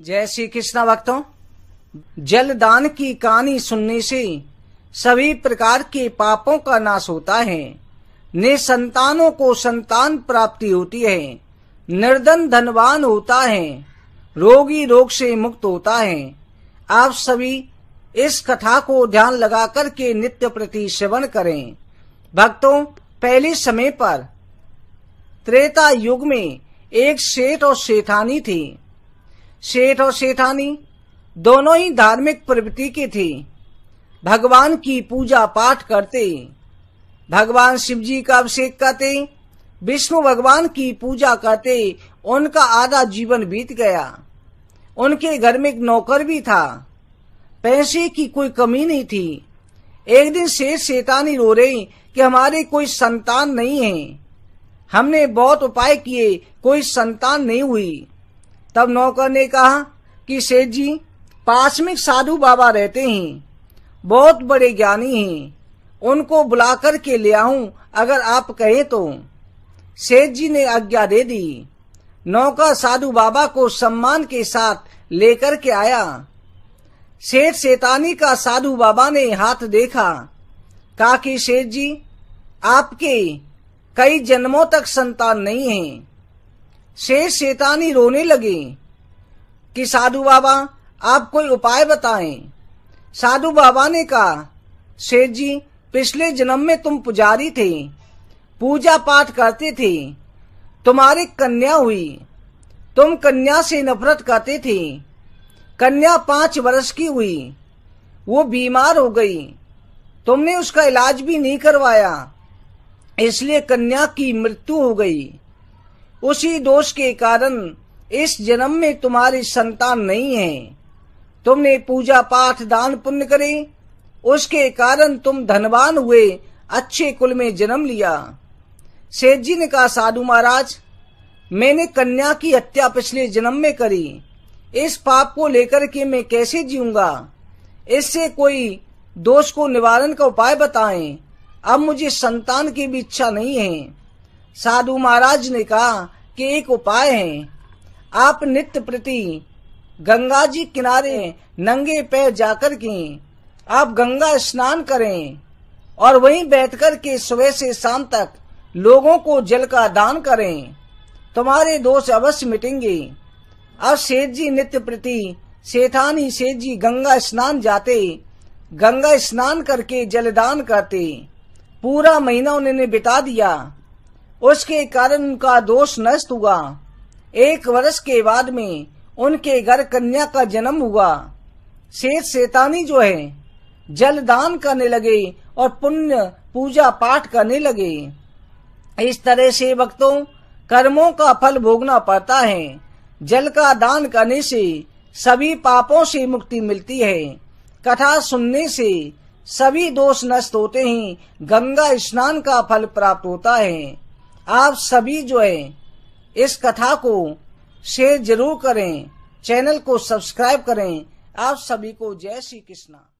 जय श्री कृष्णा भक्तों जल दान की कहानी सुनने से सभी प्रकार के पापों का नाश होता है निसंतानों को संतान प्राप्ति होती है निर्धन धनवान होता है रोगी रोग से मुक्त होता है आप सभी इस कथा को ध्यान लगा कर के नित्य प्रति सेवन करें भक्तों पहले समय पर त्रेता युग में एक सेठ और सेठानी थी शेठ और शेठानी दोनों ही धार्मिक प्रवृत्ति के थे भगवान की पूजा पाठ करते भगवान शिव जी का अभिषेक करते विष्णु भगवान की पूजा करते उनका आधा जीवन बीत गया उनके घर में एक नौकर भी था पैसे की कोई कमी नहीं थी एक दिन शेठ शेतानी रो रही कि हमारे कोई संतान नहीं है हमने बहुत उपाय किए कोई संतान नहीं हुई तब नौकर ने कहा कि सेठ जी पास में साधु बाबा रहते हैं बहुत बड़े ज्ञानी हैं उनको बुला कर के ले आऊं अगर आप कहें तो सेठ जी ने आज्ञा दे दी नौकर साधु बाबा को सम्मान के साथ लेकर के आया सेठ सेतानी का साधु बाबा ने हाथ देखा कहा कि सेठ जी आपके कई जन्मों तक संतान नहीं है से शैतानी रोने लगे कि साधु बाबा आप कोई उपाय बताएं। साधु बाबा ने कहा शेठ जी पिछले जन्म में तुम पुजारी थे पूजा पाठ करते थे तुम्हारी कन्या हुई तुम कन्या से नफरत करते थे कन्या पांच वर्ष की हुई वो बीमार हो गई तुमने उसका इलाज भी नहीं करवाया इसलिए कन्या की मृत्यु हो गई उसी दोष के कारण इस जन्म में तुम्हारी संतान नहीं है तुमने पूजा पाठ दान पुण्य करे उसके कारण तुम धनवान हुए अच्छे कुल में जन्म लिया सेठ जी ने कहा साधु महाराज मैंने कन्या की हत्या पिछले जन्म में करी इस पाप को लेकर के मैं कैसे जीऊंगा इससे कोई दोष को निवारण का उपाय बताएं अब मुझे संतान की भी इच्छा नहीं है साधु महाराज ने कहा कि एक उपाय है आप नित्य प्रति गंगा जी किनारे नंगे पैर जाकर के आप गंगा स्नान करें और वहीं बैठकर के सुबह से शाम तक लोगों को जल का दान करें तुम्हारे दोष अवश्य मिटेंगे अब सेठ जी नित्य प्रति सेठानी सेठ जी गंगा स्नान जाते गंगा स्नान करके जलदान करते पूरा महीना उन्होंने बिता दिया उसके कारण उनका दोष नष्ट हुआ एक वर्ष के बाद में उनके घर कन्या का जन्म हुआ शेष शैतानी जो है जल दान करने लगे और पुण्य पूजा पाठ करने लगे इस तरह से भक्तों कर्मों का फल भोगना पड़ता है जल का दान करने से सभी पापों से मुक्ति मिलती है कथा सुनने से सभी दोष नष्ट होते हैं गंगा स्नान का फल प्राप्त होता है आप सभी जो है इस कथा को शेयर जरूर करें चैनल को सब्सक्राइब करें आप सभी को जय श्री कृष्णा